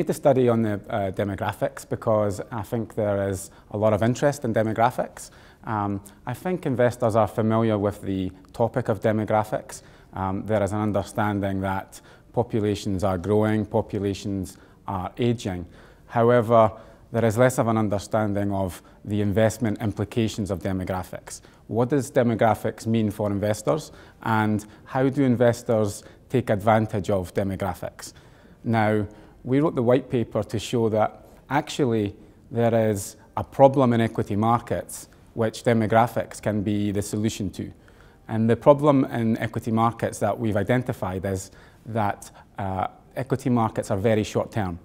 made the study on the uh, demographics because I think there is a lot of interest in demographics. Um, I think investors are familiar with the topic of demographics. Um, there is an understanding that populations are growing, populations are aging. However, there is less of an understanding of the investment implications of demographics. What does demographics mean for investors and how do investors take advantage of demographics? Now, we wrote the white paper to show that actually there is a problem in equity markets which demographics can be the solution to. And the problem in equity markets that we've identified is that uh, equity markets are very short term.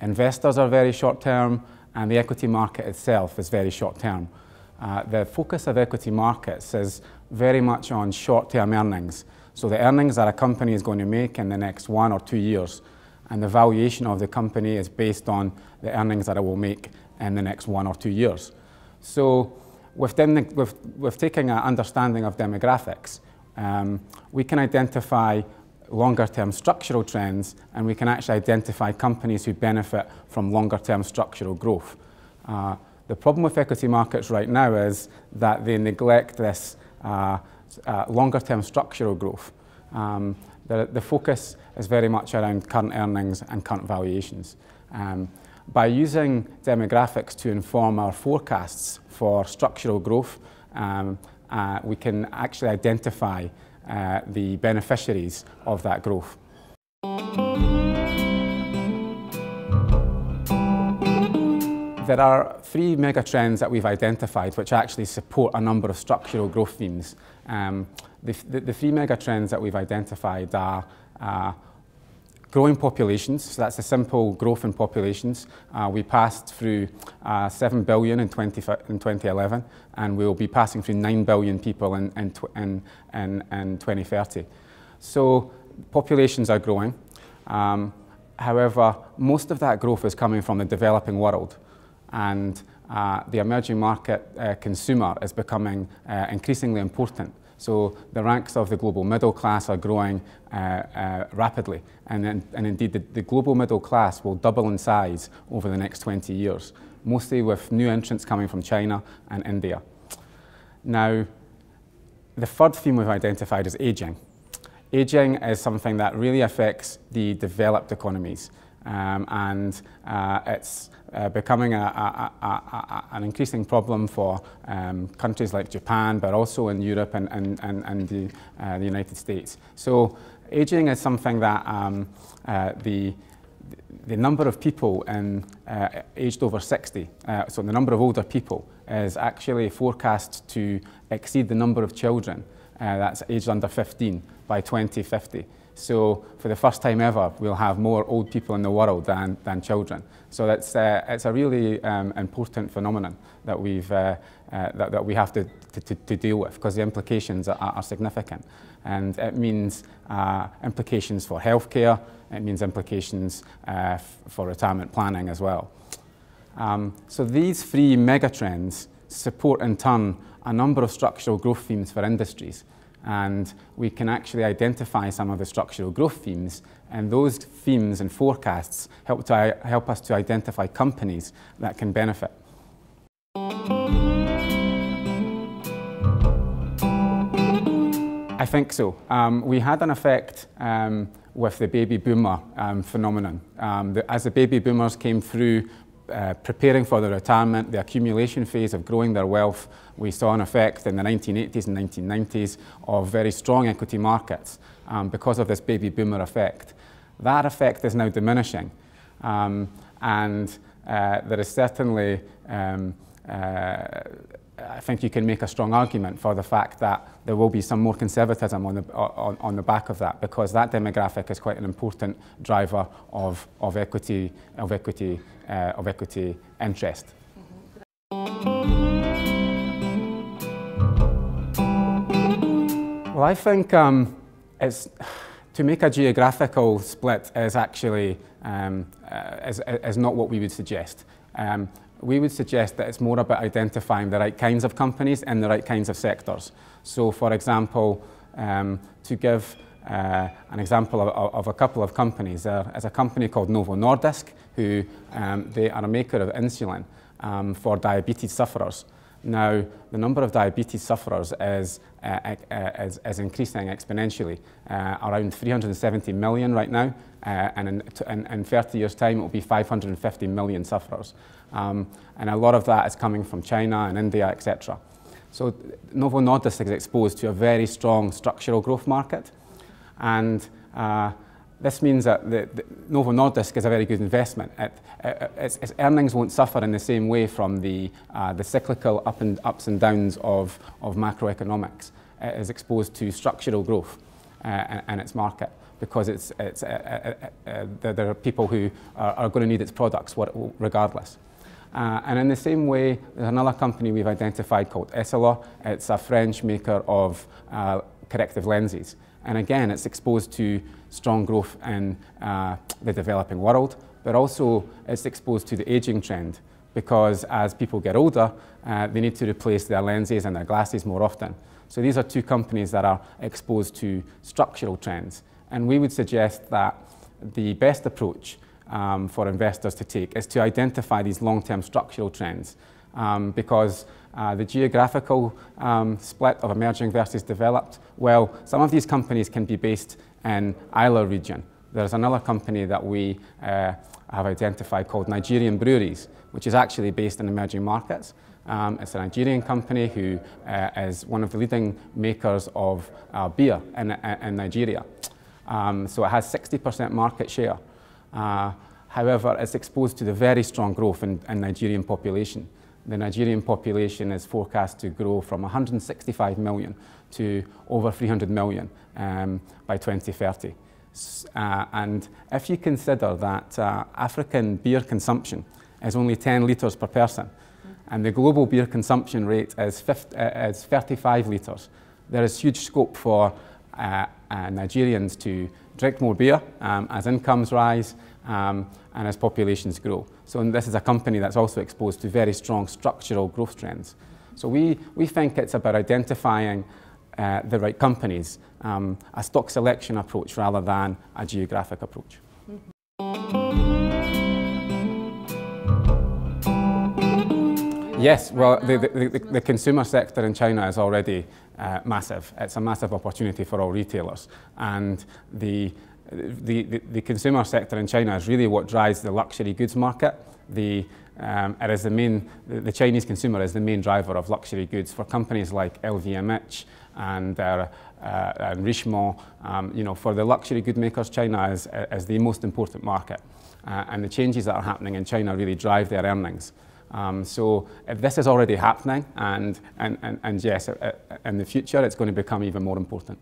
Investors are very short term, and the equity market itself is very short term. Uh, the focus of equity markets is very much on short term earnings. So the earnings that a company is going to make in the next one or two years and the valuation of the company is based on the earnings that it will make in the next one or two years. So with, dem with, with taking an understanding of demographics, um, we can identify longer term structural trends and we can actually identify companies who benefit from longer term structural growth. Uh, the problem with equity markets right now is that they neglect this uh, uh, longer term structural growth. Um, the, the, focus is very much around current earnings and current valuations. Um, by using demographics to inform our forecasts for structural growth, um, uh, we can actually identify uh, the beneficiaries of that growth. there are three mega trends that we've identified which actually support a number of structural growth themes. Um, the, the, the, three mega trends that we've identified are uh, growing populations, so that's a simple growth in populations. Uh, we passed through uh, 7 billion in, 20, in 2011, and we'll be passing through 9 billion people in, in, in, in, in 2030. So populations are growing. Um, However, most of that growth is coming from the developing world and uh, the emerging market uh, consumer is becoming uh, increasingly important. So the ranks of the global middle class are growing uh, uh, rapidly, and, in, and indeed the, the, global middle class will double in size over the next 20 years, mostly with new entrants coming from China and India. Now, the third theme we've identified is ageing. Ageing is something that really affects the developed economies um, and uh, it's uh, becoming a, a, a, an increasing problem for um, countries like Japan, but also in Europe and, and, and, and the, uh, the, United States. So aging is something that um, uh, the the number of people in, uh, aged over 60, uh, so the number of older people, is actually forecast to exceed the number of children that's aged under 15 by 2050. So for the first time ever, we'll have more old people in the world than, than children. So it's uh, it's a really um, important phenomenon that, we've, uh, uh, that, that we have to, to, to deal with because the implications are, are significant. And it means uh, implications for healthcare, it means implications uh, for retirement planning as well. Um, so these three megatrends support in turn a number of structural growth themes for industries and we can actually identify some of the structural growth themes and those themes and forecasts help, to, help us to identify companies that can benefit. I think so. Um, we had an effect um, with the baby boomer um, phenomenon. Um, the, as the baby boomers came through uh, preparing for their retirement, the accumulation phase of growing their wealth, we saw an effect in the 1980s and 1990s of very strong equity markets um, because of this baby boomer effect. That effect is now diminishing, um, and uh, there is certainly um, uh, I think you can make a strong argument for the fact that there will be some more conservatism on the, on, on the back of that because that demographic is quite an important driver of, of equity, of equity, uh, of equity interest. Well, I think um, it's, to make a geographical split is actually um, uh, is, is not what we would suggest. Um, we would suggest that it's more about identifying the right kinds of companies and the right kinds of sectors. So, for example, um, to give uh, an example of, of, a couple of companies, there is a company called Novo Nordisk, who um, they are a maker of insulin um, for diabetes sufferers. Now, the number of diabetes sufferers is, uh, uh, uh is, is, increasing exponentially, uh, around 370 million right now, uh, and in, in, in, 30 years' time it will be 550 million sufferers. Um, and a lot of that is coming from China and India, etc. So Novo Nordisk is exposed to a very strong structural growth market, and uh, this means that the, the Novo Nordisk is a very good investment. It, it, its, its, earnings won't suffer in the same way from the, uh, the cyclical up and, ups and downs of, of macroeconomics. It is exposed to structural growth uh, its market because it's, it's, uh, uh, uh, uh there are people who are, are, going to need its products regardless. and in the same way, there's another company we've identified called Essilor. It's a French maker of corrective lenses. And again, it's exposed to strong growth in uh, the developing world, but also it's exposed to the aging trend because as people get older, uh, they need to replace their lenses and their glasses more often. So these are two companies that are exposed to structural trends. And we would suggest that the best approach um, for investors to take is to identify these long-term structural trends um, because uh, the geographical um, split of emerging versus developed, well, some of these companies can be based in Isla region. There's another company that we uh, have identified called Nigerian Breweries, which is actually based in emerging markets. Um, it's a Nigerian company who uh, is one of the leading makers of uh, beer in, uh, in Nigeria. Um, so it has 60% market share. However, it's exposed to the very strong growth in, in Nigerian population the Nigerian population is forecast to grow from 165 million to over 300 million um, by 2030. Uh, and if you consider that uh, African beer consumption is only 10 litres per person, and the global beer consumption rate is, 50, uh, is 35 litres, there is huge scope for uh, uh, Nigerians to drink more beer um, as incomes rise um, and as populations grow. So this is a company that's also exposed to very strong structural growth trends. So we, we think it's about identifying uh, the right companies, um, a stock selection approach rather than a geographic approach. Yes, well, the, the, the, the consumer sector in China is already uh, massive. It's a massive opportunity for all retailers. And the, the, the, the consumer sector in China is really what drives the luxury goods market. The, um, it is the main, the, Chinese consumer is the main driver of luxury goods for companies like LVMH and, uh, uh, and Richemont. Um, you know, for the luxury good makers, China is, is the most important market. Uh, and the changes that are happening in China really drive their earnings. Um, so if this is already happening, and, and, and, and yes, uh, uh, in the future, it's going to become even more important.